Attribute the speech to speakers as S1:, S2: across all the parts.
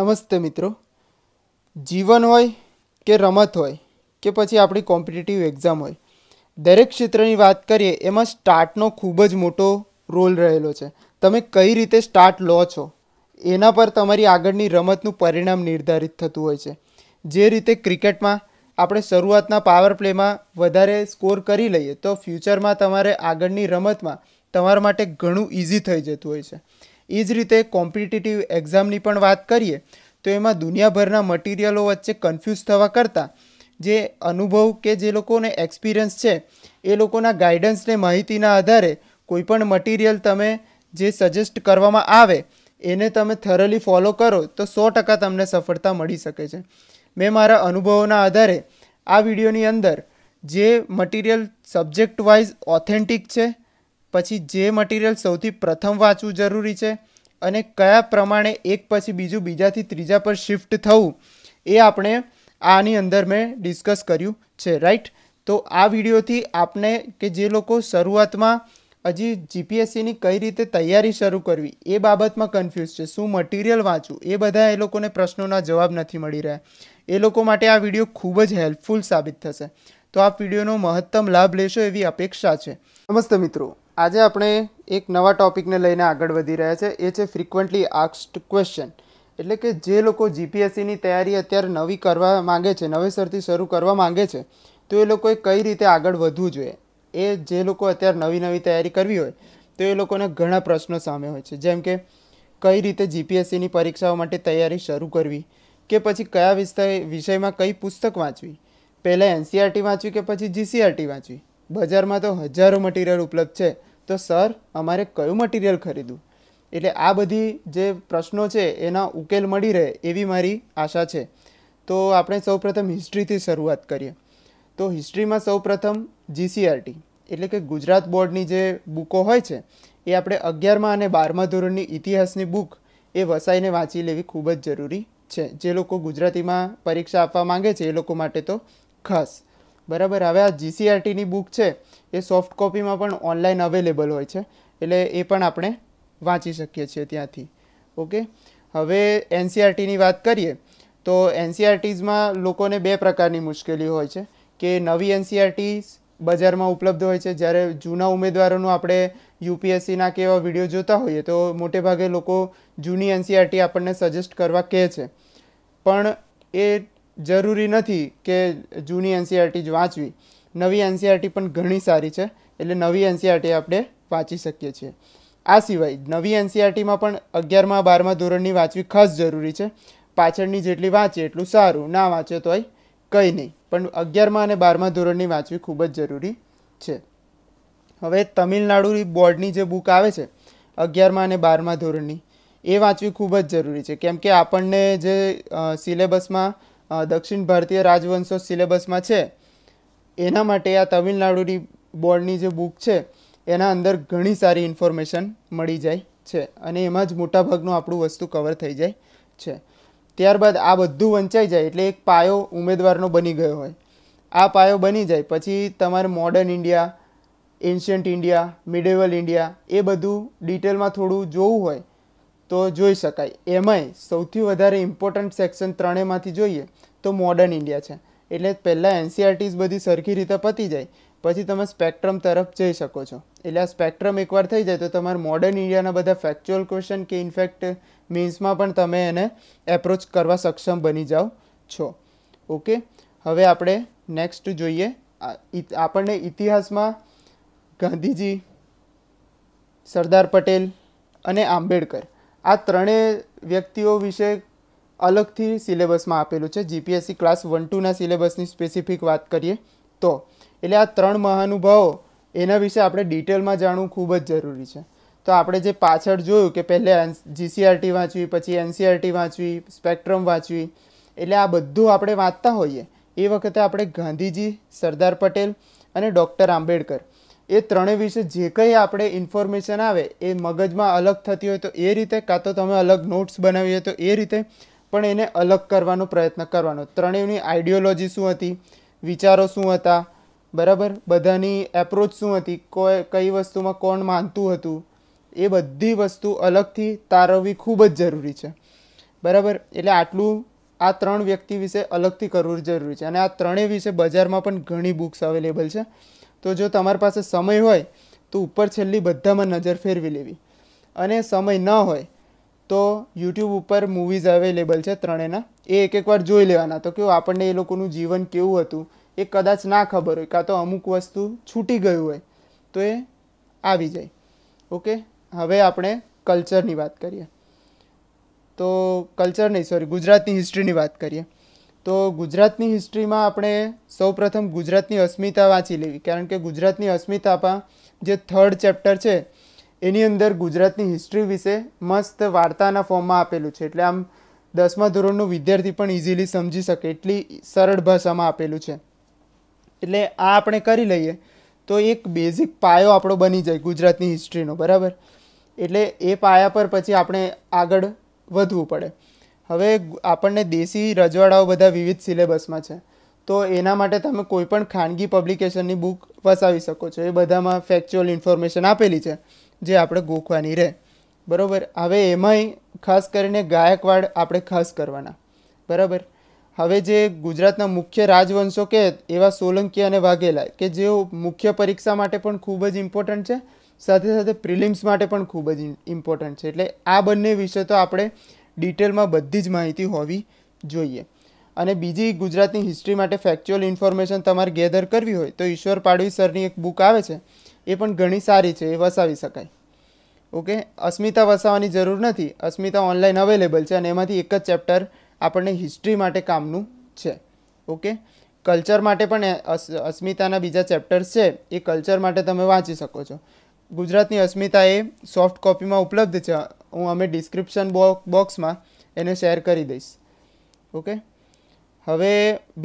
S1: નમસ્તે મિત્રો જીવન હોય કે રમત હોય કે પછી આપણી કોમ્પિટિટિવ એક્ઝામ હોય દરેક ક્ષેત્રની વાત કરીએ એમાં સ્ટાર્ટનો ખૂબ જ મોટો રોલ રહેલો છે તમે કઈ રીતે સ્ટાર્ટ લો છો એના પર તમારી આગળની રમતનું પરિણામ નિર્ધારિત થતું હોય છે જે રીતે ક્રિકેટમાં આપણે શરૂઆતના પાવર પ્લેમાં વધારે સ્કોર કરી લઈએ તો ફ્યુચરમાં તમારે આગળની રમતમાં તમારા માટે ઘણું ઇઝી થઈ જતું હોય છે એ જ રીતે કોમ્પિટિટિવ એક્ઝામની પણ વાત કરીએ તો એમાં દુનિયાભરના મટીરિયલો વચ્ચે કન્ફ્યુઝ થવા કરતાં જે અનુભવ કે જે લોકોને એક્સપિરિયન્સ છે એ લોકોના ગાઈડન્સને માહિતીના આધારે કોઈપણ મટીરિયલ તમે જે સજેસ્ટ કરવામાં આવે એને તમે થરલી ફોલો કરો તો સો ટકા તમને સફળતા મળી શકે છે મેં મારા અનુભવોના આધારે આ વિડીયોની અંદર જે મટીરિયલ સબ્જેક્ટ વાઇઝ ઓથેન્ટિક છે પછી જે મટીરિયલ સૌથી પ્રથમ વાંચવું જરૂરી છે અને કયા પ્રમાણે એક પછી બીજું બીજાથી ત્રીજા પર શિફ્ટ થવું એ આપણે આની અંદર મેં ડિસ્કસ કર્યું છે રાઈટ તો આ વિડીયોથી આપણે કે જે લોકો શરૂઆતમાં હજી જીપીએસસીની કઈ રીતે તૈયારી શરૂ કરવી એ બાબતમાં કન્ફ્યુઝ છે શું મટીરિયલ વાંચવું એ બધા એ લોકોને પ્રશ્નોના જવાબ નથી મળી રહ્યા એ લોકો માટે આ વિડીયો ખૂબ જ હેલ્પફુલ સાબિત થશે તો આ વિડીયોનો મહત્તમ લાભ લેશો એવી અપેક્ષા છે નમસ્તે મિત્રો આજે આપણે એક નવા ટોપિકને લઈને આગળ વધી રહ્યા છે એ છે ફ્રિકવન્ટલી આસ્ક્ડ ક્વેશ્ચન એટલે કે જે લોકો જીપીએસસીની તૈયારી અત્યારે નવી કરવા માંગે છે નવેસરથી શરૂ કરવા માગે છે તો એ લોકોએ કઈ રીતે આગળ વધવું જોઈએ એ જે લોકો અત્યારે નવી નવી તૈયારી કરવી હોય તો એ લોકોને ઘણા પ્રશ્નો સામે હોય છે જેમ કે કઈ રીતે જીપીએસસીની પરીક્ષાઓ માટે તૈયારી શરૂ કરવી કે પછી કયા વિસ્તાર વિષયમાં કઈ પુસ્તક વાંચવી પહેલાં એનસીઆરટી e વાંચવી કે પછી જીસીઆરટી e વાંચવી બજારમાં તો હજારો મટીરિયલ ઉપલબ્ધ છે તો સર અમારે કયું મટીરિયલ ખરીદવું એટલે આ બધી જે પ્રશ્નો છે એના ઉકેલ મળી રહે એવી મારી આશા છે તો આપણે સૌપ્રથમ હિસ્ટ્રીથી શરૂઆત કરીએ તો હિસ્ટ્રીમાં સૌપ્રથમ જીસીઆરટી એટલે કે ગુજરાત બોર્ડની જે બુકો હોય છે એ આપણે અગિયારમાં અને બારમા ધોરણની ઇતિહાસની બુક એ વસાઈને વાંચી લેવી ખૂબ જ જરૂરી છે જે લોકો ગુજરાતીમાં પરીક્ષા આપવા માંગે છે એ લોકો માટે તો ખાસ બરાબર હવે આ જીસીઆરટીની બુક છે એ સોફ્ટ કોપીમાં પણ ઓનલાઈન અવેલેબલ હોય છે એટલે એ પણ આપણે વાંચી શકીએ છીએ ત્યાંથી ઓકે હવે એનસીઆરટીની e વાત કરીએ તો એનસીઆરટીઝમાં e લોકોને બે પ્રકારની મુશ્કેલી હોય છે કે નવી એનસીઆરટી e બજારમાં ઉપલબ્ધ હોય છે જ્યારે જૂના ઉમેદવારોનું આપણે યુપીએસસીના કે એવા વિડીયો જોતા હોઈએ તો મોટેભાગે લોકો જૂની એનસીઆરટી આપણને સજેસ્ટ કરવા કહે છે પણ એ જરૂરી નથી કે જૂની એનસીઆરટી જ વાંચવી નવી એનસીઆરટી પણ ઘણી સારી છે એટલે નવી એનસીઆરટી આપણે વાંચી શકીએ છીએ આ સિવાય નવી એનસીઆરટીમાં પણ અગિયારમાં બારમા ધોરણની વાંચવી ખાસ જરૂરી છે પાછળની જેટલી વાંચે એટલું સારું ના વાંચે તોય કંઈ નહીં પણ અગિયારમાં અને બારમા ધોરણની વાંચવી ખૂબ જ જરૂરી છે હવે તમિલનાડુની બોર્ડની જે બુક આવે છે અગિયારમાં અને બારમા ધોરણની એ વાંચવી ખૂબ જ જરૂરી છે કેમ કે આપણને જે સિલેબસમાં દક્ષિણ ભારતીય રાજવંશો સિલેબસમાં છે એના માટે આ તમિલનાડુની બોર્ડની જે બુક છે એના અંદર ઘણી સારી ઇન્ફોર્મેશન મળી જાય છે અને એમાં જ મોટાભાગનું આપણું વસ્તુ કવર થઈ જાય છે ત્યારબાદ આ બધું વંચાઈ જાય એટલે એક પાયો ઉમેદવારનો બની ગયો હોય આ પાયો બની જાય પછી તમારે modern India ancient India medieval India એ બધું ડિટેલમાં થોડું જોવું હોય તો જોઈ શકાય એમાંય સૌથી વધારે ઇમ્પોર્ટન્ટ સેક્શન ત્રણેયમાંથી જોઈએ તો મોડર્ન ઇન્ડિયા છે એટલે પહેલાં એનસીઆરટીસ e બધી સરખી રીતે પતી જાય પછી તમે સ્પેક્ટ્રમ તરફ જઈ શકો છો એટલે આ સ્પેક્ટ્રમ એકવાર થઈ જાય તો તમારે મોડર્ન ઇન્ડિયાના બધા ફેક્ચ્યુઅલ ક્વેશ્ચન કે ઇનફેક્ટ મીન્સમાં પણ તમે એને એપ્રોચ કરવા સક્ષમ બની જાઓ છો ઓકે હવે આપણે નેક્સ્ટ જોઈએ આપણને ઇતિહાસમાં ગાંધીજી સરદાર પટેલ અને આંબેડકર આ ત્રણેય વ્યક્તિઓ વિશે અલગથી સિલેબસમાં આપેલું છે જીપીએસસી ક્લાસ વન ટુના સિલેબસની સ્પેસિફિક વાત કરીએ તો એટલે આ ત્રણ મહાનુભાવો એના વિશે આપણે ડિટેલમાં જાણવું ખૂબ જ જરૂરી છે તો આપણે જે પાછળ જોયું કે પહેલે જીસીઆરટી વાંચવી પછી એનસીઆરટી વાંચવી સ્પેક્ટ્રમ વાંચવી એટલે આ બધું આપણે વાંચતા હોઈએ એ વખતે આપણે ગાંધીજી સરદાર પટેલ અને ડૉક્ટર આંબેડકર એ ત્રણેય વિશે જે કંઈ આપણે ઇન્ફોર્મેશન આવે એ મગજમાં અલગ થતી હોય તો એ રીતે કાં તો તમે અલગ નોટ્સ બનાવી હોય તો એ રીતે પણ એને અલગ કરવાનો પ્રયત્ન કરવાનો ત્રણેયની આઈડિયોલોજી શું હતી વિચારો શું હતા બરાબર બધાની એપ્રોચ શું હતી કોઈ કઈ વસ્તુમાં કોણ માનતું હતું એ બધી વસ્તુ અલગથી તારવવી ખૂબ જ જરૂરી છે બરાબર એટલે આટલું આ ત્રણ વ્યક્તિ વિશે અલગથી કરવું જરૂરી છે અને આ ત્રણેય વિશે બજારમાં પણ ઘણી બુક્સ અવેલેબલ છે તો જો તમારી પાસે સમય હોય તો ઉપર છેલ્લી બધામાં નજર ફેરવી લેવી અને સમય ન હોય તો યુટ્યુબ ઉપર મૂવીઝ અવેલેબલ છે ત્રણેના એ એક એકવાર જોઈ લેવાના તો કેવું આપણને એ લોકોનું જીવન કેવું હતું એ કદાચ ના ખબર હોય કાં તો અમુક વસ્તુ છૂટી ગયું હોય તો એ આવી જાય ઓકે હવે આપણે કલ્ચરની વાત કરીએ તો કલ્ચર નહીં સોરી ગુજરાતની હિસ્ટ્રીની વાત કરીએ તો ગુજરાતની હિસ્ટ્રીમાં આપણે સૌપ્રથમ ગુજરાતની અસ્મિતા વાંચી લેવી કારણ કે ગુજરાતની અસ્મિતામાં જે થર્ડ ચેપ્ટર છે એની અંદર ગુજરાતની હિસ્ટ્રી વિશે મસ્ત વાર્તાના ફોર્મમાં આપેલું છે એટલે આમ દસમા ધોરણનું વિદ્યાર્થી પણ ઇઝીલી સમજી શકે એટલી સરળ ભાષામાં આપેલું છે એટલે આ આપણે કરી લઈએ તો એક બેઝિક પાયો આપણો બની જાય ગુજરાતની હિસ્ટ્રીનો બરાબર એટલે એ પાયા પર પછી આપણે આગળ વધવું પડે હવે આપણને દેશી રજવાડાઓ બધા વિવિધ સિલેબસમાં છે તો એના માટે તમે કોઈપણ ખાનગી પબ્લિકેશનની બુક વસાવી શકો છો એ બધામાં ફેક્ચ્યુઅલ ઇન્ફોર્મેશન આપેલી છે જે આપણે ગોખવાની રહે બરાબર હવે એમાંય ખાસ કરીને ગાયકવાડ આપણે ખાસ કરવાના બરાબર હવે જે ગુજરાતના મુખ્ય રાજવંશો કે એવા સોલંકી અને વાઘેલા કે જેઓ મુખ્ય પરીક્ષા માટે પણ ખૂબ જ ઇમ્પોર્ટન્ટ છે સાથે સાથે પ્રિલિમ્સ માટે પણ ખૂબ જ ઇમ્પોર્ટન્ટ છે એટલે આ બંને વિશે તો આપણે ડિટેલમાં બધી જ માહિતી હોવી જોઈએ અને બીજી ગુજરાતની હિસ્ટ્રી માટે ફેક્ચ્યુઅલ ઇન્ફોર્મેશન તમારે ગેધર કરવી હોય તો ઈશ્વર પાડવી સરની એક બુક આવે છે એ પણ ઘણી સારી છે એ વસાવી શકાય ઓકે અસ્મિતા વસાવવાની જરૂર નથી અસ્મિતા ઓનલાઈન અવેલેબલ છે અને એમાંથી એક જ ચેપ્ટર આપણને હિસ્ટ્રી માટે કામનું છે ઓકે કલ્ચર માટે પણ અસ્મિતાના બીજા ચેપ્ટર્સ છે એ કલ્ચર માટે તમે વાંચી શકો છો ગુજરાતની અસ્મિતા એ સોફ્ટ કોપીમાં ઉપલબ્ધ છે હું અમે ડિસ્ક્રિપ્શન બોક્સમાં એને શેર કરી દઈશ ઓકે હવે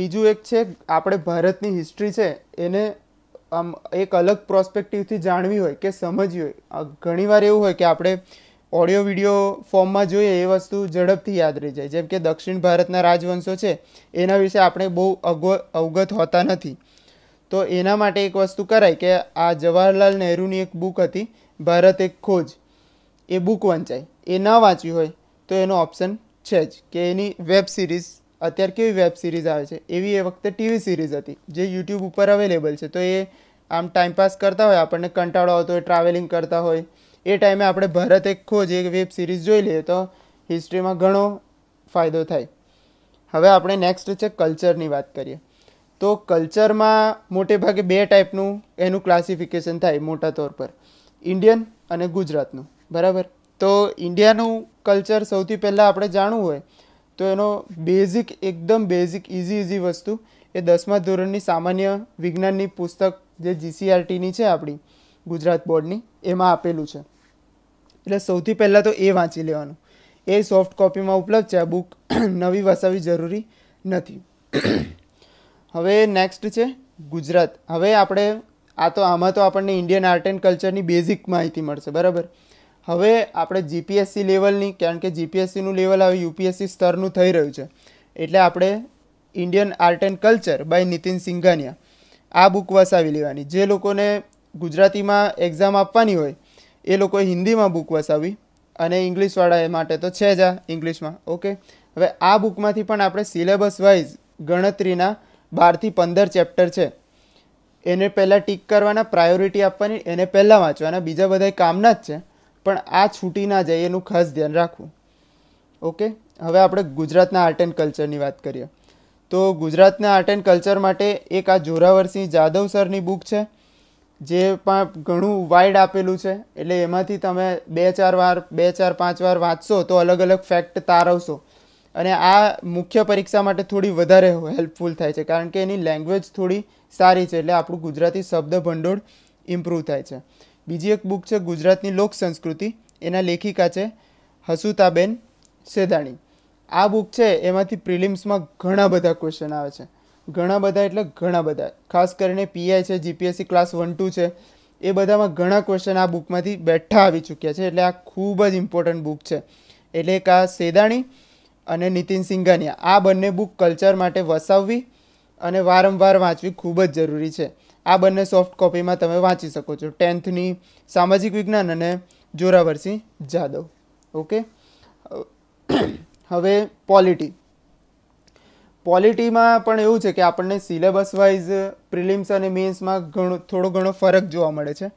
S1: બીજું એક છે આપણે ભારતની હિસ્ટ્રી છે એને આમ એક અલગ પ્રોસ્પેક્ટિવથી જાણવી હોય કે સમજવી હોય ઘણીવાર એવું હોય કે આપણે ઓડિયો વિડિયો ફોર્મમાં જોઈએ એ વસ્તુ ઝડપથી યાદ રહી જાય જેમ કે દક્ષિણ ભારતના રાજવંશો છે એના વિશે આપણે બહુ અવગત હોતા નથી તો એના માટે એક વસ્તુ કરાય કે આ જવાહરલાલ નહેરુની એક બુક હતી ભારત એક ખોજ એ બુક વંચાય એ ના વાંચવી હોય તો એનો ઓપ્શન છે જ કે એની વેબ સિરીઝ અત્યારે કેવી વેબ સિરીઝ આવે છે એવી એ વખતે ટીવી સિરીઝ હતી જે યુટ્યુબ ઉપર અવેલેબલ છે તો એ આમ ટાઈમપાસ કરતા હોય આપણને કંટાળો આવતો હોય ટ્રાવેલિંગ કરતા હોય એ ટાઈમે આપણે ભારત એક ખોજ એક વેબ સિરીઝ જોઈ લઈએ તો હિસ્ટ્રીમાં ઘણો ફાયદો થાય હવે આપણે નેક્સ્ટ છે કલ્ચરની વાત કરીએ તો કલ્ચરમાં મોટે ભાગે બે ટાઈપનું એનું ક્લાસિફિકેશન થાય મોટા તોર પર ઇન્ડિયન અને ગુજરાતનું બરાબર તો ઇન્ડિયાનું કલ્ચર સૌથી પહેલાં આપણે જાણવું હોય તો એનો બેઝિક એકદમ બેઝિક ઇઝી ઇઝી વસ્તુ એ દસમા ધોરણની સામાન્ય વિજ્ઞાનની પુસ્તક જે જીસીઆરટીની છે આપણી ગુજરાત બોર્ડની એમાં આપેલું છે એટલે સૌથી પહેલાં તો એ વાંચી લેવાનું એ સોફ્ટ કોપીમાં ઉપલબ્ધ છે આ બુક નવી વસાવી જરૂરી નથી હવે નેક્સ્ટ છે ગુજરાત હવે આપણે આ તો આમાં તો આપણને ઇન્ડિયન આર્ટ એન્ડ કલ્ચરની બેઝિક માહિતી મળશે બરાબર હવે આપણે જીપીએસસી લેવલની કારણ કે જીપીએસસીનું લેવલ હવે યુપીએસસી સ્તરનું થઈ રહ્યું છે એટલે આપણે Indian art and culture by Nitin Singhania આ બુક વસાવી લેવાની જે લોકોને ગુજરાતીમાં એક્ઝામ આપવાની હોય એ લોકોએ હિન્દીમાં બુક વસાવી અને ઇંગ્લિશવાળા એ માટે તો છે જ આ ઇંગ્લિશમાં ઓકે હવે આ બુકમાંથી પણ આપણે સિલેબસ વાઇઝ ગણતરીના બારથી પંદર ચેપ્ટર છે એને પહેલાં ટીક કરવાના પ્રાયોરિટી આપવાની એને પહેલાં વાંચવાના બીજા બધા કામના જ છે પણ આ છૂટી ના જાય એનું ખાસ ધ્યાન રાખવું ઓકે હવે આપણે ગુજરાતના આર્ટ એન્ડ કલ્ચરની વાત કરીએ તો ગુજરાતના આર્ટ એન્ડ કલ્ચર માટે એક આ જોરાવરસિંહ જાદવ સરની બુક છે જે પણ ઘણું વાઇડ આપેલું છે એટલે એમાંથી તમે બે ચાર વાર બે ચાર પાંચ વાર વાંચશો તો અલગ અલગ ફેક્ટ તારવશો અને આ મુખ્ય પરીક્ષા માટે થોડી વધારે હેલ્પફુલ થાય છે કારણ કે એની લેંગ્વેજ થોડી સારી છે એટલે આપણું ગુજરાતી શબ્દ ભંડોળ ઇમ્પ્રૂવ થાય છે બીજી એક બુક છે ગુજરાતની લોક સંસ્કૃતિ એના લેખિકા છે હસુતાબેન સેદાણી આ બુક છે એમાંથી પ્રિલિમ્સમાં ઘણા બધા ક્વેશ્ચન આવે છે ઘણા બધા એટલે ઘણા બધા ખાસ કરીને પીઆઈ છે જીપીએસસી ક્લાસ વન ટુ છે એ બધામાં ઘણા ક્વેશ્ચન આ બુકમાંથી બેઠા આવી ચૂક્યા છે એટલે આ ખૂબ જ ઇમ્પોર્ટન્ટ બુક છે એટલે એક આ સેદાણી અને નીતિન સિંઘાનિયા આ બંને બુક કલ્ચર માટે વસાવવી અને વારંવાર વાંચવી ખૂબ જ જરૂરી છે આ બંને સોફ્ટ કોપીમાં તમે વાંચી શકો છો ટેન્થની સામાજિક વિજ્ઞાન અને જોરાવરસિંહ જાદવ ઓકે હવે પોલિટી પોલિટીમાં પણ એવું છે કે આપણને સિલેબસ વાઇઝ પ્રિલિમ્સ અને મેન્સમાં ઘણો થોડો ઘણો ફરક જોવા મળે છે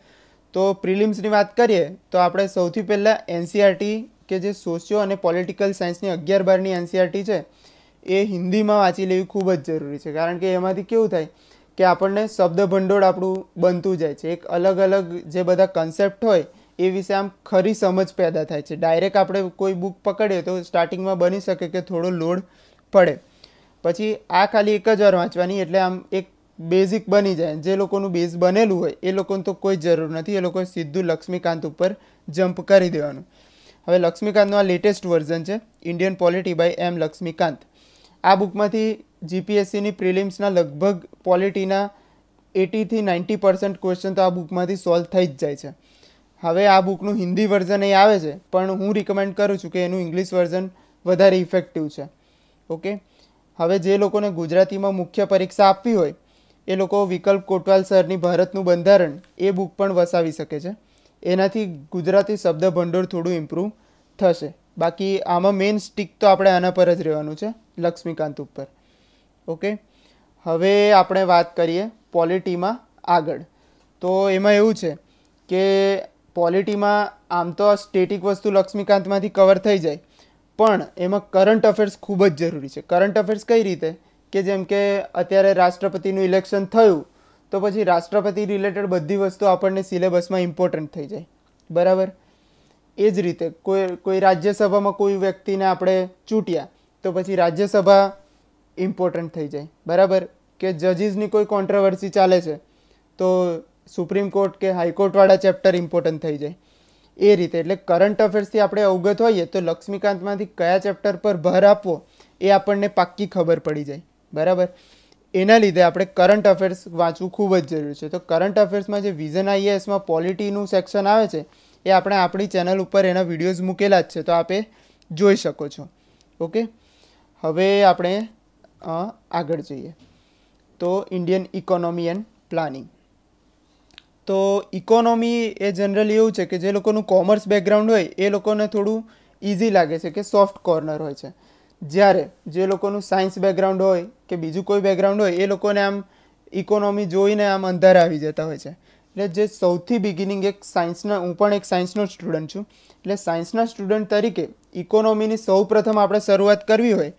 S1: તો પ્રિલિમ્સની વાત કરીએ તો આપણે સૌથી પહેલાં એનસીઆરટી કે જે સોશિયો અને પોલિટિકલ સાયન્સની અગિયાર બારની એનસીઆરટી છે એ હિન્દીમાં વાંચી લેવી ખૂબ જ જરૂરી છે કારણ કે એમાંથી કેવું થાય કે આપણને શબ્દ ભંડોળ આપણું બનતું જાય છે એક અલગ અલગ જે બધા કન્સેપ્ટ હોય એ વિશે આમ ખરી સમજ પેદા થાય છે ડાયરેક્ટ આપણે કોઈ બુક પકડીએ તો સ્ટાર્ટિંગમાં બની શકે કે થોડો લોડ પડે પછી આ ખાલી એક જ વાર વાંચવાની એટલે આમ એક બેઝિક બની જાય જે લોકોનું બેઝ બનેલું હોય એ લોકોને તો કોઈ જરૂર નથી એ લોકોએ સીધું લક્ષ્મીકાંત ઉપર જમ્પ કરી દેવાનું હવે લક્ષ્મીકાંતનું આ લેટેસ્ટ વર્ઝન છે Indian polity by M Laxmikanth આ બુકમાંથી જીપીએસસીની પ્રિલિમ્સના લગભગ પોલિટીના એટીથી નાઇન્ટી પર્સન્ટ ક્વેશ્ચન તો આ બુકમાંથી સોલ્વ થઈ જ જાય છે હવે આ બુકનું હિન્દી વર્ઝન એ આવે છે પણ હું રિકમેન્ડ કરું છું કે એનું ઇંગ્લિશ વર્ઝન વધારે ઇફેક્ટિવ છે ઓકે હવે જે લોકોને ગુજરાતીમાં મુખ્ય પરીક્ષા આપવી હોય એ લોકો વિકલ્પ કોટવાલ સરની ભારતનું બંધારણ એ બુક પણ વસાવી શકે છે એનાથી ગુજરાતી શબ્દ ભંડોળ થોડું ઇમ્પ્રૂવ થશે બાકી આમાં મેઇન સ્ટીક તો આપણે આના પર જ રહેવાનું છે લક્ષ્મીકાંત ઉપર ઓકે હવે આપણે વાત કરીએ પોલિટીમાં આગળ તો એમાં એવું છે કે પોલિટીમાં આમ તો સ્ટેટિક વસ્તુ લક્ષ્મીકાંતમાંથી કવર થઈ જાય પણ એમાં કરંટ અફેર્સ ખૂબ જ જરૂરી છે કરંટ અફેર્સ કઈ રીતે કે જેમ કે અત્યારે રાષ્ટ્રપતિનું ઇલેક્શન થયું તો પછી રાષ્ટ્રપતિ રિલેટેડ બધી વસ્તુ આપણને સિલેબસમાં ઇમ્પોર્ટન્ટ થઈ જાય બરાબર એ જ રીતે કોઈ કોઈ રાજ્યસભામાં કોઈ વ્યક્તિને આપણે ચૂંટ્યા તો પછી રાજ્યસભા ઇમ્પોર્ટન્ટ થઈ જાય બરાબર કે જજીસની કોઈ કોન્ટ્રાવર્સી ચાલે છે તો સુપ્રીમ કોર્ટ કે હાઈકોર્ટવાળા ચેપ્ટર ઇમ્પોર્ટન્ટ થઈ જાય એ રીતે એટલે કરંટ અફેર્સથી આપણે અવગત હોઈએ તો લક્ષ્મીકાંતમાંથી કયા ચેપ્ટર પર ભર આપવો એ આપણને પાક્કી ખબર પડી જાય બરાબર એના લીધે આપણે કરંટ અફેર્સ વાંચવું ખૂબ જ જરૂરી છે તો કરંટ અફેર્સમાં જે વિઝન આઈએએસમાં પોલિટીનું સેક્શન આવે છે એ આપણે આપણી ચેનલ ઉપર એના વિડીયોઝ મૂકેલા જ છે તો આપે જોઈ શકો છો ઓકે હવે આપણે આગળ જઈએ તો ઇન્ડિયન ઇકોનોમી એન્ડ પ્લાનિંગ તો ઇકોનોમી એ જનરલી એવું છે કે જે લોકોનું કોમર્સ બેકગ્રાઉન્ડ હોય એ લોકોને થોડું ઇઝી લાગે છે કે સોફ્ટ કોર્નર હોય છે જ્યારે જે લોકોનું સાયન્સ બેકગ્રાઉન્ડ હોય કે બીજું કોઈ બેકગ્રાઉન્ડ હોય એ લોકોને આમ ઇકોનોમી જોઈને આમ અંધારા આવી જતા હોય છે એટલે જે સૌથી બિગિનિંગ એક સાયન્સના હું પણ એક સાયન્સનો સ્ટુડન્ટ છું એટલે સાયન્સના સ્ટુડન્ટ તરીકે ઇકોનોમીની સૌપ્રથમ આપણે શરૂઆત કરવી હોય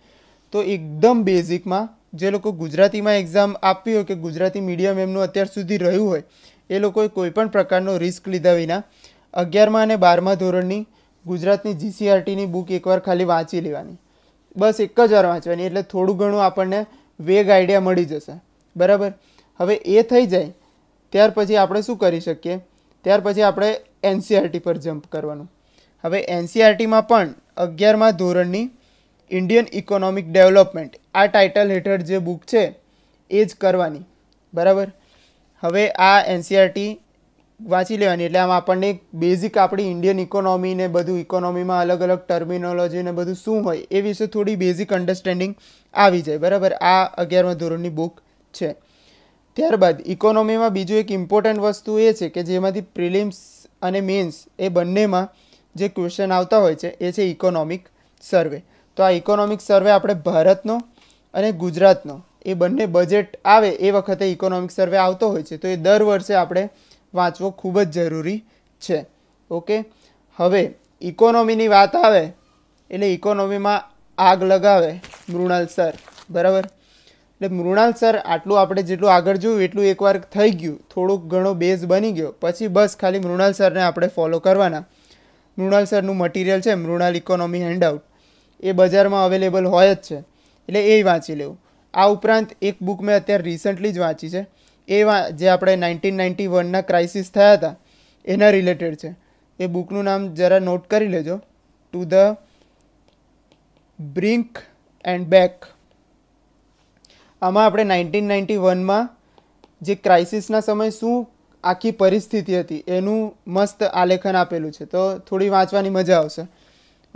S1: તો એકદમ બેઝિકમાં જે લોકો ગુજરાતીમાં એક્ઝામ આપવી હોય કે ગુજરાતી મીડિયમ એમનું અત્યાર સુધી રહ્યું હોય એ લોકોએ કોઈપણ પ્રકારનો રિસ્ક લીધા વિના અગિયારમાં અને બારમા ધોરણની ગુજરાતની જીસીઆરટીની બુક એકવાર ખાલી વાંચી લેવાની બસ એક જ વાર વાંચવાની એટલે થોડું ઘણું આપણને વેગ આઈડિયા મળી જશે બરાબર હવે એ થઈ જાય ત્યાર પછી આપણે શું કરી શકીએ ત્યાર પછી આપણે એનસીઆરટી e પર જમ્પ કરવાનું હવે એનસીઆરટીમાં e પણ અગિયારમાં ધોરણની ઇન્ડિયન ઇકોનોમિક ડેવલપમેન્ટ આ ટાઇટલ હેઠળ જે બુક છે એ જ કરવાની બરાબર હવે આ એનસીઆરટી e વાંચી લેવાની એટલે આમ આપણને બેઝિક આપણી ઇન્ડિયન ઇકોનોમી ને બધું ઇકોનોમીમાં અલગ અલગ ટર્મિનોલોજી ને બધું શું હોય એ વિશે થોડી બેઝિક અન્ડરસ્ટેન્ડિંગ આવી જાય બરાબર આ અગિયારમા ધોરણની બુક છે ત્યારબાદ ઇકોનોમીમાં બીજું એક ઇમ્પોર્ટન્ટ વસ્તુ એ છે કે જેમાંથી પ્રિલિમ્સ અને મેન્સ એ બંનેમાં જે ક્વેશ્ચન આવતા હોય છે એ છે ઇકોનોમિક સર્વે તો આ ઇકોનોમિક સર્વે આપણે ભારતનો અને ગુજરાતનો એ બંને બજેટ આવે એ વખતે ઇકોનોમિક સર્વે આવતો હોય છે તો એ દર વર્ષે આપણે વાંચવો ખૂબ જ જરૂરી છે ઓકે હવે ઇકોનોમીની વાત આવે એટલે ઇકોનોમીમાં આગ લગાવે મૃણાલ સર બરાબર એટલે મૃણાલ સર આટલું આપણે જેટલું આગળ જોયું એટલું એકવાર થઈ ગયું થોડુંક ઘણો બેઝ બની ગયો પછી બસ ખાલી મૃણાલ સરને આપણે ફોલો કરવાના મૃણાલ સરનું મટીરિયલ છે મૃણાલ ઇકોનોમી હેન્ડઆઉટ એ બજારમાં અવેલેબલ હોય જ છે એટલે એ વાંચી લેવું આ ઉપરાંત એક બુક મેં અત્યારે રિસન્ટલી જ વાંચી છે એ જે આપણે નાઇન્ટીન નાઇન્ટી વનના ક્રાઇસિસ થયા હતા એના રિલેટેડ છે એ બુકનું નામ જરા નોટ કરી લેજો to the brink and back આમાં આપણે નાઇન્ટીન નાઇન્ટી વનમાં જે ક્રાઇસિસના સમય શું આખી પરિસ્થિતિ હતી એનું મસ્ત આલેખન આપેલું છે તો થોડી વાંચવાની મજા આવશે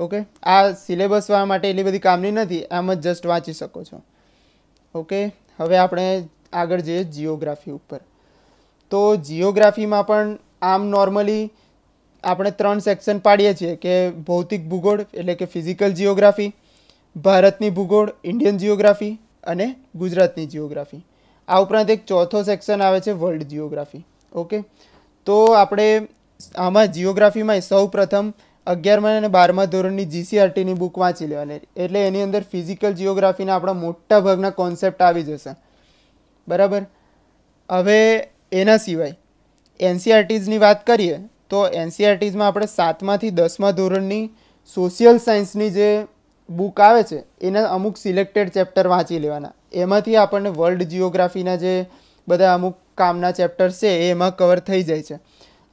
S1: ઓકે આ સિલેબસ માટે એટલી બધી કામની નથી આમ જ જસ્ટ વાંચી શકો છો ઓકે હવે આપણે આગળ જઈએ જીઓગ્રાફી ઉપર તો જીઓગ્રાફીમાં પણ આમ નોર્મલી આપણે ત્રણ સેક્શન પાડીએ છીએ કે ભૌતિક ભૂગોળ એટલે કે ફિઝિકલ જીઓગ્રાફી ભારતની ભૂગોળ ઇન્ડિયન જીઓગ્રાફી અને ગુજરાતની જીઓગ્રાફી આ ઉપરાંત એક ચોથો સેક્શન આવે છે વર્લ્ડ જીઓગ્રાફી ઓકે તો આપણે આમાં જીઓગ્રાફીમાં સૌ પ્રથમ અગિયારમાં અને બારમા ધોરણની જીસીઆરટીની બુક વાંચી લેવાની એટલે એની અંદર ફિઝિકલ જિયોગ્રાફીના આપણા મોટા ભાગના કોન્સેપ્ટ આવી જશે બરાબર હવે એના સિવાય એનસીઆરટીઝની e વાત કરીએ તો એનસીઆરટીઝમાં e આપણે સાતમાંથી દસમા ધોરણની સોશિયલ સાયન્સની જે બુક આવે છે એના અમુક સિલેક્ટેડ ચેપ્ટર વાંચી લેવાના એમાંથી આપણને વર્લ્ડ જિયોગ્રાફીના જે બધા અમુક કામના ચેપ્ટર્સ છે એ એમાં કવર થઈ જાય છે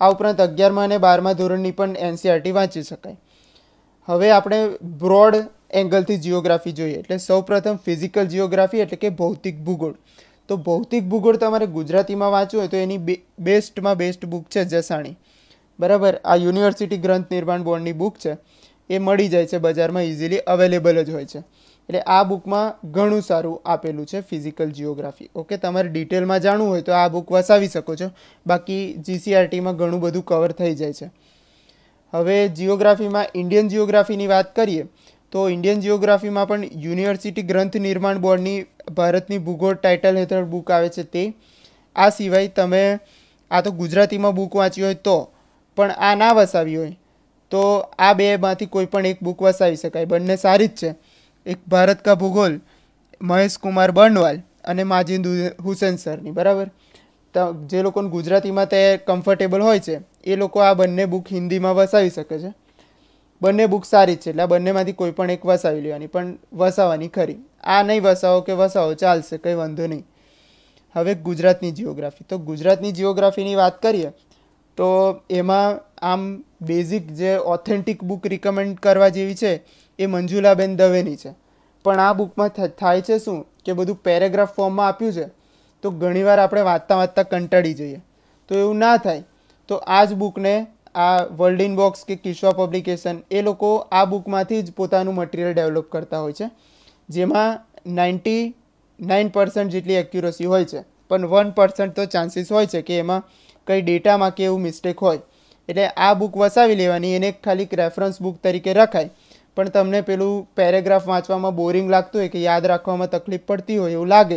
S1: આ ઉપરાંત અગિયારમા અને બારમા ધોરણની પણ એનસીઆરટી e વાંચી શકાય હવે આપણે બ્રોડ એંગલથી જીઓગ્રાફી જોઈએ એટલે સૌપ્રથમ ફિઝિકલ જીઓગ્રાફી એટલે કે ભૌતિક ભૂગોળ તો ભૌતિક ભૂગોળ તમારે ગુજરાતીમાં વાંચવું હોય તો એની બેસ્ટમાં બેસ્ટ બુક છે જસાણી બરાબર આ યુનિવર્સિટી ગ્રંથ નિર્માણ બોર્ડની બુક છે એ મળી જાય છે બજારમાં ઇઝીલી અવેલેબલ જ હોય છે એટલે આ બુકમાં ઘણું સારું આપેલું છે ફિઝિકલ જિયોગ્રાફી ઓકે તમારે ડિટેલમાં જાણવું હોય તો આ બુક વસાવી શકો છો બાકી જીસીઆરટીમાં ઘણું બધું કવર થઈ જાય છે હવે જીઓગ્રાફીમાં ઇન્ડિયન જીઓગ્રાફીની વાત કરીએ તો ઇન્ડિયન જિયોગ્રાફીમાં પણ યુનિવર્સિટી ગ્રંથ નિર્માણ બોર્ડની ભારતની ભૂગોળ ટાઇટલ હેઠળ બુક આવે છે તે આ સિવાય તમે આ તો ગુજરાતીમાં બુક વાંચી હોય તો પણ આ ના વસાવી હોય તો આ બેમાંથી કોઈ પણ એક બુક વસાવી શકાય બંને સારી જ છે એક ભારત કા ભૂગોલ મહેશ કુમાર બર્નવાલ અને માજિદ હુસેન સરની બરાબર તો જે લોકોને ગુજરાતીમાં તે કમ્ફર્ટેબલ હોય છે એ લોકો આ બંને બુક હિન્દીમાં વસાવી શકે છે બંને બુક સારી જ છે એટલે આ બંનેમાંથી કોઈ પણ એક વસાવી લેવાની પણ વસાવવાની ખરી આ નહીં વસાવો કે વસાવો ચાલશે કંઈ વાંધો નહીં હવે ગુજરાતની જિયોગ્રાફી તો ગુજરાતની જિયોગ્રાફીની વાત કરીએ તો એમાં આમ બેઝિક જે ઓથેન્ટિક બુક રિકમેન્ડ કરવા જેવી છે એ મંજુલાબેન દવેની છે પણ આ બુકમાં થાય છે શું કે બધું પેરેગ્રાફ ફોર્મમાં આપ્યું છે તો ઘણીવાર આપણે વાંચતા વાંચતા કંટાળી જઈએ તો એવું ના થાય તો આ જ બુકને આ વર્લ્ડ ઇન બોક્સ કે કિશોર પબ્લિકેશન એ લોકો આ બુકમાંથી જ પોતાનું મટીરિયલ ડેવલપ કરતા હોય છે જેમાં નાઇન્ટી નાઇન પર્સન્ટ જેટલી એક્યુરસી હોય છે પણ વન પર્સન્ટ તો ચાન્સીસ હોય છે કે એમાં કંઈ ડેટામાં કે એવું મિસ્ટેક હોય એટલે આ બુક વસાવી લેવાની એને ખાલી રેફરન્સ બુક તરીકે રખાય પણ તમને પેલું પેરેગ્રાફ વાંચવામાં બોરિંગ લાગતું હોય કે યાદ રાખવામાં તકલીફ પડતી હોય એવું લાગે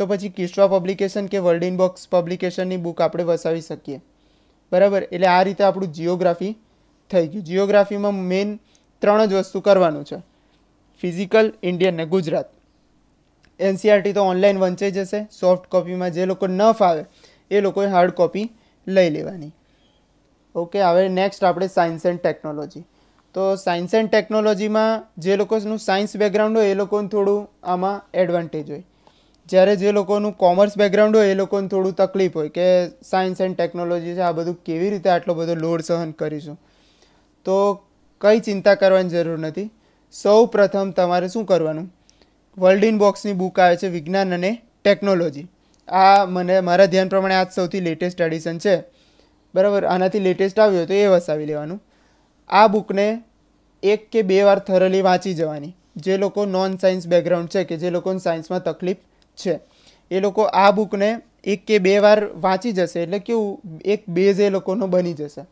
S1: તો પછી કિસ્વા પબ્લિકેશન કે વર્લ્ડ ઇનબોક્સ પબ્લિકેશનની બુક આપણે વસાવી શકીએ બરાબર એટલે આ રીતે આપણું જીઓગ્રાફી થઈ ગયું જીઓગ્રાફીમાં મેઇન ત્રણ જ વસ્તુ કરવાનું છે ફિઝિકલ ઇન્ડિયન ને ગુજરાત એનસીઆરટી તો ઓનલાઈન વંચાઈ જશે સોફ્ટ કોપીમાં જે લોકો ન ફાવે એ લોકોએ હાર્ડ કોપી લઈ લેવાની ઓકે હવે નેક્સ્ટ આપણે સાયન્સ એન્ડ ટેકનોલોજી તો સાયન્સ એન્ડ ટેકનોલોજીમાં જે લોકોનું સાયન્સ બેકગ્રાઉન્ડ હોય એ લોકોને થોડું આમાં એડવાન્ટેજ હોય જ્યારે જે લોકોનું કોમર્સ બેકગ્રાઉન્ડ હોય એ લોકોને થોડું તકલીફ હોય કે સાયન્સ એન્ડ ટેકનોલોજી છે આ બધું કેવી રીતે આટલો બધો લોડ સહન કરીશું તો કંઈ ચિંતા કરવાની જરૂર નથી સૌ પ્રથમ તમારે શું કરવાનું વર્લ્ડ ઇન બોક્સની બુક આવે છે વિજ્ઞાન અને ટેકનોલોજી આ મને મારા ધ્યાન પ્રમાણે આજ સૌથી લેટેસ્ટ એડિશન છે બરાબર આનાથી લેટેસ્ટ આવ્યો તો એ વસાવી લેવાનું આ બુકને એક કે બે વાર થરલી વાંચી જવાની જે લોકો નોન સાયન્સ બેકગ્રાઉન્ડ છે કે જે લોકોને સાયન્સમાં તકલીફ છે એ લોકો આ બુકને એક કે બે વાર વાંચી જશે એટલે કેવું એક બેઝ એ લોકોનો બની જશે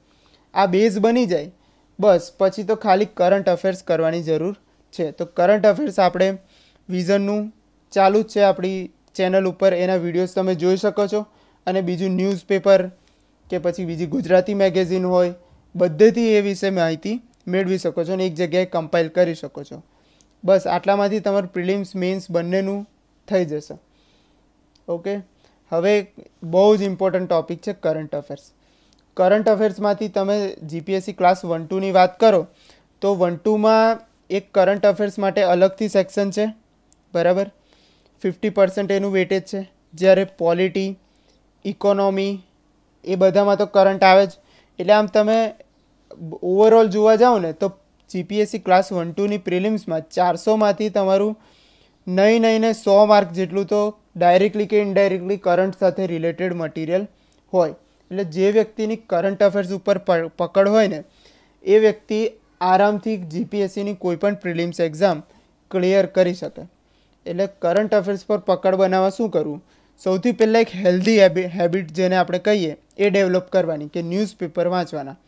S1: આ બેઝ બની જાય બસ પછી તો ખાલી કરંટ અફેર્સ કરવાની જરૂર છે તો કરંટ અફેર્સ આપણે વિઝનનું ચાલુ જ છે આપણી ચેનલ ઉપર એના વિડીયોઝ તમે જોઈ શકો છો અને બીજું ન્યૂઝપેપર કે પછી બીજી ગુજરાતી મેગેઝિન હોય બધેથી એ વિશે માહિતી મેળવી શકો છો અને એક જગ્યાએ કમ્પાઇલ કરી શકો છો બસ આટલામાંથી તમારું પ્રિલિમ્સ મેન્સ બંનેનું થઈ જશે ઓકે હવે બહુ જ ઇમ્પોર્ટન્ટ ટૉપિક છે કરંટ અફેર્સ કરંટ અફેર્સમાંથી તમે જીપીએસસી ક્લાસ વન ટુની વાત કરો તો વન ટુમાં એક કરંટ અફેર્સ માટે અલગથી સેક્શન છે બરાબર ફિફ્ટી પર્સન્ટ એનું વેટેજ છે જ્યારે પોલિટી ઇકોનોમી એ બધામાં તો કરંટ આવે જ એટલે આમ તમે ઓવરઓલ જોવા જાઓ ને તો જીપીએસસી ક્લાસ વન ટુની પ્રિલિમ્સમાં ચારસોમાંથી તમારું નહીં નહીં ને સો માર્ક જેટલું તો ડાયરેક્ટલી કે ઇનડાયરેક્ટલી કરંટ સાથે રિલેટેડ મટીરિયલ હોય એટલે જે વ્યક્તિની કરંટ અફેર્સ ઉપર પકડ હોય ને એ વ્યક્તિ આરામથી જીપીએસસીની કોઈપણ પ્રિલિમ્સ એક્ઝામ ક્લિયર કરી શકે એટલે કરંટ અફેર્સ પર પકડ બનાવવા શું કરવું સૌથી પહેલાં એક હેલ્ધી હેબિટ જેને આપણે કહીએ એ ડેવલપ કરવાની કે ન્યૂઝપેપર વાંચવાના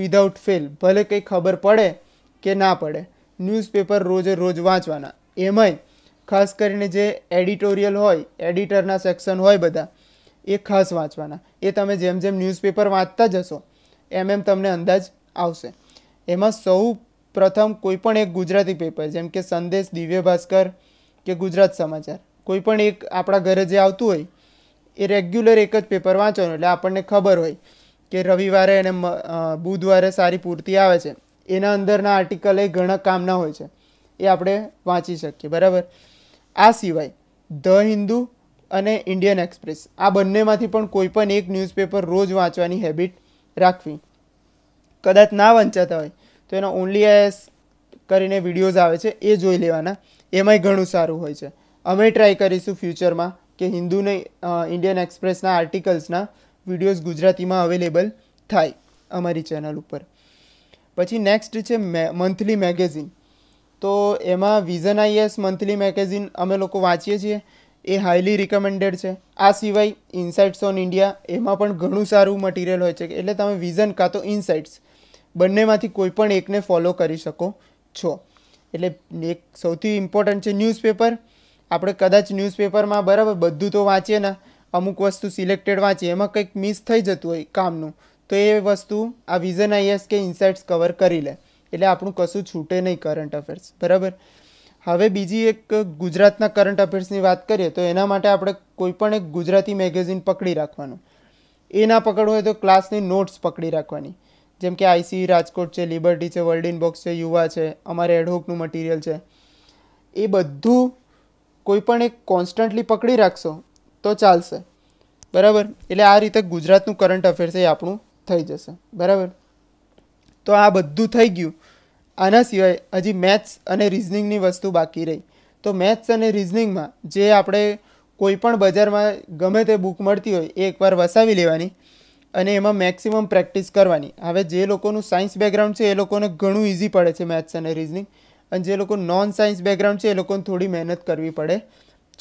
S1: વિધાઉટ ફેલ ભલે કંઈ ખબર પડે કે ના પડે ન્યૂઝપેપર રોજે રોજ વાંચવાના એમાંય ખાસ કરીને જે એડિટોરિયલ હોય એડિટરના સેક્શન હોય બધા એ ખાસ વાંચવાના એ તમે જેમ જેમ ન્યૂઝપેપર વાંચતા જશો એમ એમ તમને અંદાજ આવશે એમાં સૌ પ્રથમ કોઈપણ એક ગુજરાતી પેપર જેમ કે સંદેશ દિવ્ય ભાસ્કર કે ગુજરાત સમાચાર કોઈપણ એક આપણા ઘરે જે આવતું હોય એ રેગ્યુલર એક જ પેપર વાંચવાનું એટલે આપણને ખબર હોય કે રવિવારે અને બુધવારે સારી પૂર્તિ આવે છે એના અંદરના આર્ટિકલ એ ઘણા કામના હોય છે એ આપણે વાંચી શકીએ બરાબર આ સિવાય ધ હિન્દુ અને ઇન્ડિયન એક્સપ્રેસ આ બંનેમાંથી પણ કોઈ પણ એક ન્યૂઝપેપર રોજ વાંચવાની હેબિટ રાખવી કદાચ ના વંચાતા હોય તો એના ઓનલી એસ કરીને વિડીયોઝ આવે છે એ જોઈ લેવાના એમાંય ઘણું સારું હોય છે અમે ટ્રાય કરીશું ફ્યુચરમાં કે હિન્દુને ઇન્ડિયન એક્સપ્રેસના આર્ટિકલ્સના વિડીયોઝ ગુજરાતીમાં અવેલેબલ થાય અમારી ચેનલ ઉપર પછી નેક્સ્ટ છે મંથલી મેગેઝિન તો એમાં વિઝન આઈએસ મંથલી મેગેઝિન અમે લોકો વાંચીએ છીએ એ હાઈલી રિકમેન્ડેડ છે આ સિવાય ઇન્સાઇટ્સ ઓન ઇન્ડિયા એમાં પણ ઘણું સારું મટીરિયલ હોય છે એટલે તમે વિઝન કાં તો ઇન્સાઇટ્સ બંનેમાંથી કોઈ પણ એકને ફોલો કરી શકો છો એટલે એક સૌથી ઇમ્પોર્ટન્ટ છે ન્યૂઝપેપર આપણે કદાચ ન્યૂઝપેપરમાં બરાબર બધું તો વાંચીએ ના અમુક વસ્તુ સિલેક્ટેડ વાંચીએ એમાં કંઈક મિસ થઈ જતું હોય કામનું તો એ વસ્તુ આ વિઝન આઈએસ કે ઇન્સાઇટ્સ કવર કરી લે એટલે આપણું કશું છૂટે નહીં કરંટ અફેર્સ બરાબર હવે બીજી એક ગુજરાતના કરંટ અફેર્સની વાત કરીએ તો એના માટે આપણે કોઈપણ એક ગુજરાતી મેગેઝિન પકડી રાખવાનું એ ના પકડવું હોય તો ક્લાસની નોટ્સ પકડી રાખવાની જેમ કે આઈસી રાજકોટ છે લિબર્ટી છે વર્લ્ડ ઇન બોક્સ છે યુવા છે અમારે એડહોકનું મટીરિયલ છે એ બધું કોઈ પણ એક કોન્સ્ટન્ટલી પકડી રાખશો તો ચાલશે બરાબર એટલે આ રીતે ગુજરાતનું કરંટ અફેર્સ એ આપણું થઈ જશે બરાબર તો આ બધું થઈ ગયું આના સિવાય હજી મેથ્સ અને રિઝનિંગની વસ્તુ બાકી રહી તો મેથ્સ અને રિઝનિંગમાં જે આપણે કોઈપણ બજારમાં ગમે તે બુક મળતી હોય એ એકવાર વસાવી લેવાની અને એમાં મેક્સિમમ પ્રેક્ટિસ કરવાની હવે જે લોકોનું સાયન્સ બેકગ્રાઉન્ડ છે એ લોકોને ઘણું ઇઝી પડે છે મેથ્સ અને રિઝનિંગ અને જે લોકો નોન સાયન્સ બેકગ્રાઉન્ડ છે એ લોકોને થોડી મહેનત કરવી પડે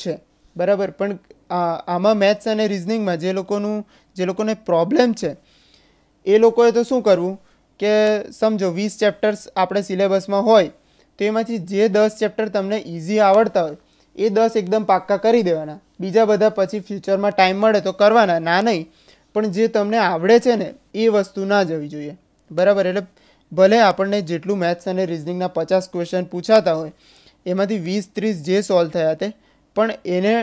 S1: છે બરાબર પણ આમાં મેથ્સ અને રિઝનિંગમાં જે લોકોનું જે લોકોને પ્રોબ્લેમ છે એ લોકોએ તો શું કરવું કે સમજો વીસ ચેપ્ટર્સ આપણે સિલેબસમાં હોય તો એમાંથી જે દસ ચેપ્ટર તમને ઇઝી આવડતા હોય એ દસ એકદમ પાક્કા કરી દેવાના બીજા બધા પછી ફ્યુચરમાં ટાઈમ મળે તો કરવાના ના નહીં પણ જે તમને આવડે છે ને એ વસ્તુ ના જવી જોઈએ બરાબર એટલે ભલે આપણને જેટલું મેથ્સ અને રિઝનિંગના પચાસ ક્વેશ્ચન પૂછાતા હોય એમાંથી વીસ ત્રીસ જે સોલ્વ થયા તે પણ એને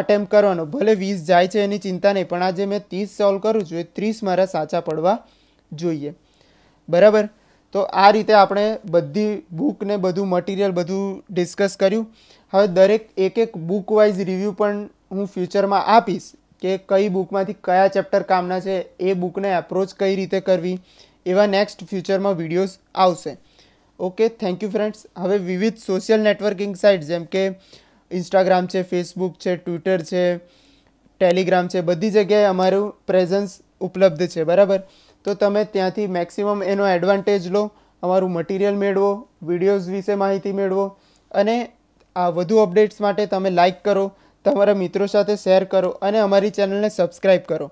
S1: અટેમ્પ કરવાનો ભલે વીસ જાય છે એની ચિંતા નહીં પણ આજે મેં ત્રીસ સોલ્વ કરું છું એ ત્રીસ મારા સાચા પડવા જોઈએ બરાબર તો આ રીતે આપણે બધી બુક ને બધું મટીરિયલ બધું ડિસ્કસ કર્યું હવે દરેક એક એક બુક વાઇઝ રિવ્યૂ પણ હું ફ્યુચરમાં આપીશ કે કઈ બુકમાંથી કયા ચેપ્ટર કામના છે એ બુકને એપ્રોચ કઈ રીતે કરવી એવા નેક્સ્ટ ફ્યુચરમાં વિડીયોઝ આવશે ઓકે થેન્ક યુ ફ્રેન્ડ્સ હવે વિવિધ સોશિયલ નેટવર્કિંગ સાઇટ જેમ કે ઇન્સ્ટાગ્રામ છે ફેસબુક છે ટ્વિટર છે ટેલિગ્રામ છે બધી જગ્યાએ અમારું પ્રેઝન્સ ઉપલબ્ધ છે બરાબર તો તમે ત્યાંથી મેક્સિમમ એનો એડવાન્ટેજ લો અમારું મટીરિયલ મેળવો વિડીયોઝ વિશે માહિતી મેળવો અને આ વધુ અપડેટ્સ માટે તમે લાઇક કરો તમારા મિત્રો સાથે શેર કરો અને અમારી ચેનલને સબસ્ક્રાઇબ કરો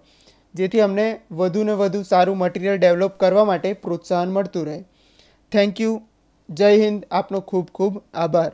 S1: જેથી અમને વધુ ને વધુ સારું મટીરિયલ ડેવલપ કરવા માટે પ્રોત્સાહન મળતું રહે થેન્ક યુ જય હિન્દ આપનો ખૂબ ખૂબ આભાર